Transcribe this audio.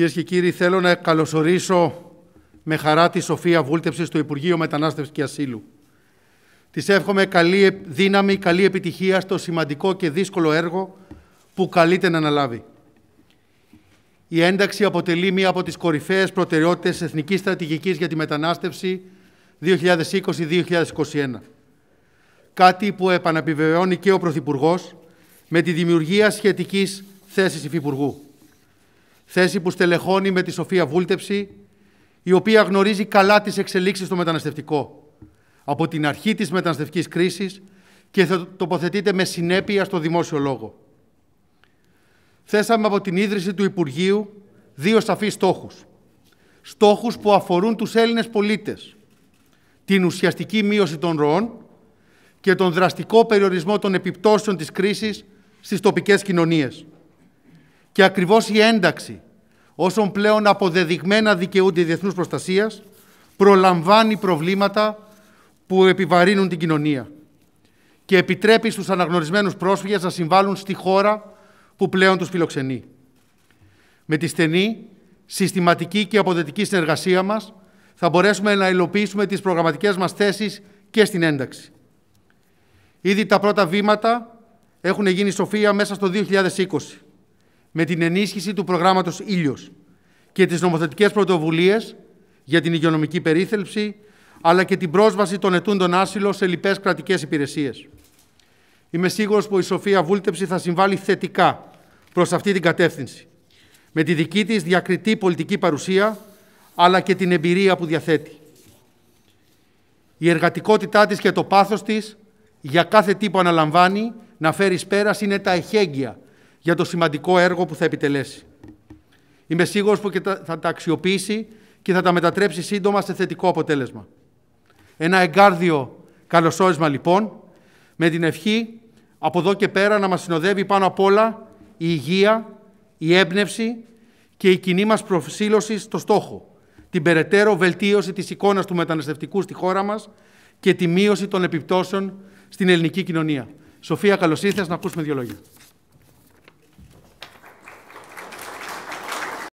Κυρίες και κύριοι, θέλω να καλωσορίσω με χαρά τη Σοφία βούλτευση στο Υπουργείο Μετανάστευσης και Ασύλου. Της εύχομαι καλή δύναμη, καλή επιτυχία στο σημαντικό και δύσκολο έργο που καλείται να αναλάβει. Η ένταξη αποτελεί μία από τις κορυφαίες προτεραιότητες Εθνικής Στρατηγικής για τη Μετανάστευση 2020-2021. Κάτι που επαναπιβεβαιώνει και ο Πρωθυπουργός με τη δημιουργία σχετικής θέσης Υφυπουργού. Θέση που στελεχώνει με τη Σοφία Βούλτεψη, η οποία γνωρίζει καλά τις εξελίξεις στο μεταναστευτικό από την αρχή της μεταναστευτικής κρίσης και θα τοποθετείται με συνέπεια στο δημόσιο λόγο. Θέσαμε από την ίδρυση του Υπουργείου δύο σαφείς στόχους. Στόχους που αφορούν τους Έλληνες πολίτες. Την ουσιαστική μείωση των ροών και τον δραστικό περιορισμό των επιπτώσεων της κρίσης στις τοπικές κοινωνίες και ακριβώς η ένταξη όσων πλέον αποδεδειγμένα δικαιούνται διεθνούς προστασίας προλαμβάνει προβλήματα που επιβαρύνουν την κοινωνία και επιτρέπει στους αναγνωρισμένους πρόσφυγες να συμβάλλουν στη χώρα που πλέον τους φιλοξενεί. Με τη στενή, συστηματική και αποδετική συνεργασία μας θα μπορέσουμε να υλοποιήσουμε τις προγραμματικές μας θέσεις και στην ένταξη. Ήδη τα πρώτα βήματα έχουν γίνει σοφία μέσα στο 2020 με την ενίσχυση του προγράμματος Ήλιος και τις νομοθετικές πρωτοβουλίες για την υγειονομική περίθελψη, αλλά και την πρόσβαση των ετούντων άσυλων σε λοιπές κρατικές υπηρεσίες. Είμαι σίγουρος που η Σοφία Βούλτεψη θα συμβάλλει θετικά προς αυτή την κατεύθυνση, με τη δική της διακριτή πολιτική παρουσία, αλλά και την εμπειρία που διαθέτει. Η εργατικότητά της και το πάθος της για κάθε τύπο αναλαμβάνει να φέρει πέρας είναι τα εχέγγυα για το σημαντικό έργο που θα επιτελέσει. Είμαι σίγουρος που και θα τα αξιοποιήσει και θα τα μετατρέψει σύντομα σε θετικό αποτέλεσμα. Ένα εγκάρδιο καλωσόρισμα λοιπόν, με την ευχή από εδώ και πέρα να μας συνοδεύει πάνω απ' όλα η υγεία, η έμπνευση και η κοινή μας προσήλωση στο στόχο, την περαιτέρω βελτίωση της εικόνας του μεταναστευτικού στη χώρα μας και τη μείωση των επιπτώσεων στην ελληνική κοινωνία. Σοφία, καλώς ήρθες να ακούσουμε δύο λόγια.